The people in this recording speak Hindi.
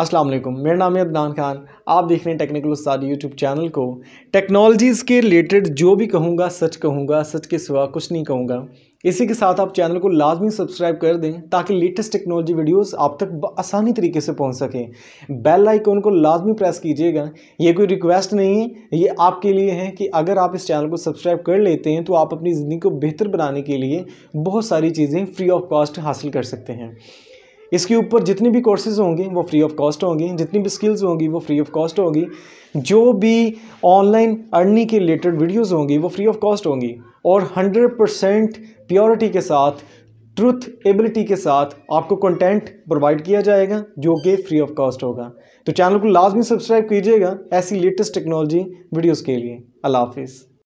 अस्सलाम वालेकुम मेरा नाम है अदनान खान आप देख रहे हैं टेक्निकल उस्ताद यूट्यूब चैनल को टेक्नोलॉजीज़ के रिलेटेड जो भी कहूँगा सच कहूँगा सच के सिवा कुछ नहीं कहूँगा इसी के साथ आप चैनल को लाजमी सब्सक्राइब कर दें ताकि लेटेस्ट टेक्नोलॉजी वीडियोस आप तक आसानी तरीके से पहुंच सकें बेल आइकॉन को लाजमी प्रेस कीजिएगा ये कोई रिक्वेस्ट नहीं है ये आपके लिए है कि अगर आप इस चैनल को सब्सक्राइब कर लेते हैं तो आप अपनी ज़िंदगी को बेहतर बनाने के लिए बहुत सारी चीज़ें फ्री ऑफ कॉस्ट हासिल कर सकते हैं इसके ऊपर जितनी भी कोर्सेज होंगे वो फ्री ऑफ कॉस्ट होंगे जितनी भी स्किल्स होंगी वो फ्री ऑफ कॉस्ट होगी जो भी ऑनलाइन अर्निंग के रिलेटेड वीडियोस होंगी वो फ्री ऑफ कॉस्ट होंगी और 100 परसेंट प्योरिटी के साथ ट्रुथ एबिलिटी के साथ आपको कंटेंट प्रोवाइड किया जाएगा जो कि फ्री ऑफ कॉस्ट होगा तो चैनल को लाजमी सब्सक्राइब कीजिएगा ऐसी लेटेस्ट टेक्नोलॉजी वीडियोज़ के लिए अल्लाह हाफिज़